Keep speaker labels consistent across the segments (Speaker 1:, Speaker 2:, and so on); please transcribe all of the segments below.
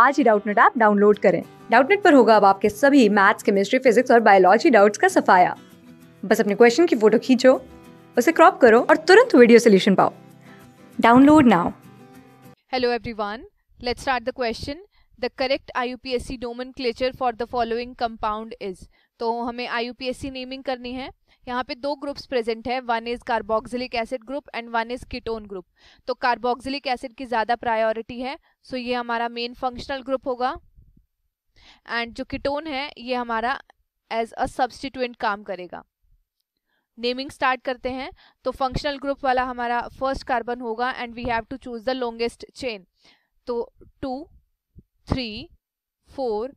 Speaker 1: आज ही Doubtnut app download करें डाउटनेट पर होगा अब आपके सभी मैथ्स केमिस्ट्री फिजिक्स और बायोलॉजी डाउट्स का सफाया बस अपने क्वेश्चन की फोटो खींचो उसे क्रॉप करो और तुरंत वीडियो सोल्यूशन पाओ download now
Speaker 2: hello everyone let's start the question the correct IUPAC nomenclature for the following compound is तो हमें आईयूपीएससी नेमिंग करनी है यहाँ पे दो ग्रुप्स प्रेजेंट है one is carboxylic acid group and one is ketone group तो carboxylic acid की ज़्यादा प्रायोरिटी है सो so ये हमारा मेन फंक्शनल ग्रुप होगा एंड जो कीटोन है ये हमारा एज अ सब्सटीट्यूएंट काम करेगा नेमिंग स्टार्ट करते हैं तो फंक्शनल ग्रुप वाला हमारा फर्स्ट कार्बन होगा and we have to choose the longest chain तो two three four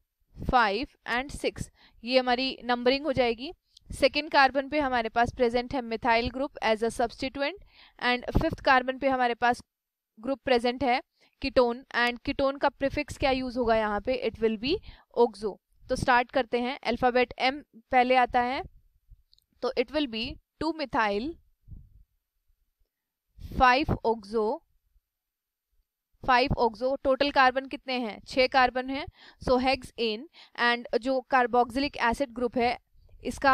Speaker 2: five and six ये हमारी नंबरिंग हो जाएगी सेकेंड कार्बन पे हमारे पास प्रेजेंट है methyl group as a substituent and fifth carbon पे हमारे पास ग्रुप प्रेजेंट है कीटोन एंड कीटोन का प्रिफिक्स क्या यूज होगा यहाँ पे इट विल बी ओक्सो तो स्टार्ट करते हैं अल्फाबेट एम पहले आता है तो it will be two methyl five oxo five oxo total carbon कितने हैं छः कार्बन हैं सो हैग्स एन एंड जो कार्बोक्सिलिक एसिड ग्रुप है इसका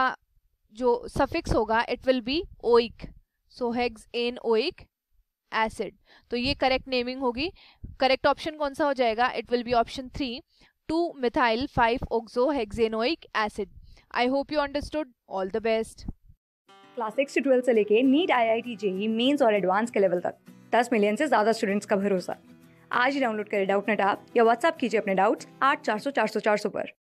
Speaker 2: जो सफिक्स होगा it will be oic so hexanoic acid तो ये करेक्ट नेमिंग होगी करेक्ट ऑप्शन कौन सा हो जाएगा it will be option three two methyl five oxo hexanoic acid I hope you understood all the best class six से twelfth से लेके NEET I I T JEE mains और
Speaker 1: advance के लेवल तक दस मिलियन से ज्यादा स्टूडेंट्स का भरोसा आज ही डाउनलोड करें डाउट नेट आप या व्हाट्सअप कीजिए अपने डाउट्स आठ चार सौ चार सौ चार सौ पर